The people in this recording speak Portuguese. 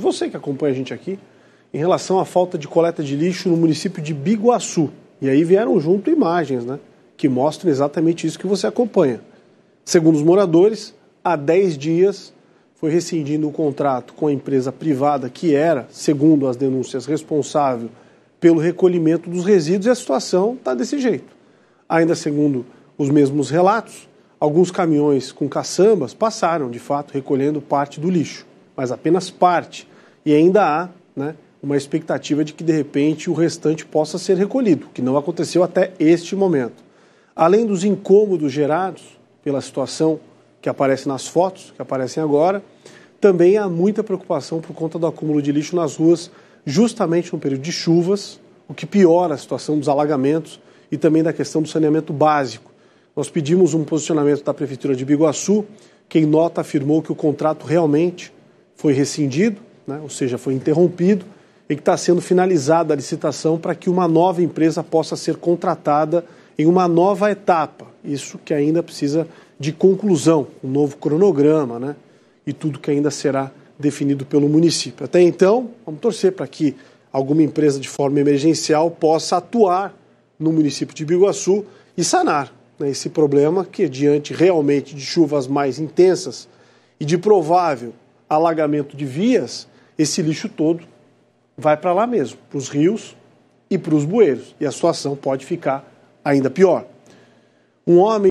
você que acompanha a gente aqui, em relação à falta de coleta de lixo no município de Biguaçu. E aí vieram junto imagens, né, que mostram exatamente isso que você acompanha. Segundo os moradores, há 10 dias foi rescindindo o contrato com a empresa privada que era, segundo as denúncias, responsável pelo recolhimento dos resíduos e a situação está desse jeito. Ainda segundo os mesmos relatos, alguns caminhões com caçambas passaram, de fato, recolhendo parte do lixo mas apenas parte. E ainda há né, uma expectativa de que, de repente, o restante possa ser recolhido, que não aconteceu até este momento. Além dos incômodos gerados pela situação que aparece nas fotos, que aparecem agora, também há muita preocupação por conta do acúmulo de lixo nas ruas, justamente no período de chuvas, o que piora a situação dos alagamentos e também da questão do saneamento básico. Nós pedimos um posicionamento da Prefeitura de Biguaçu, quem nota afirmou que o contrato realmente foi rescindido, né, ou seja, foi interrompido, e que está sendo finalizada a licitação para que uma nova empresa possa ser contratada em uma nova etapa. Isso que ainda precisa de conclusão, um novo cronograma, né? E tudo que ainda será definido pelo município. Até então, vamos torcer para que alguma empresa de forma emergencial possa atuar no município de Biguaçu e sanar né, esse problema que, diante realmente de chuvas mais intensas e de provável alagamento de vias, esse lixo todo vai para lá mesmo, para os rios e para os bueiros. E a situação pode ficar ainda pior. Um homem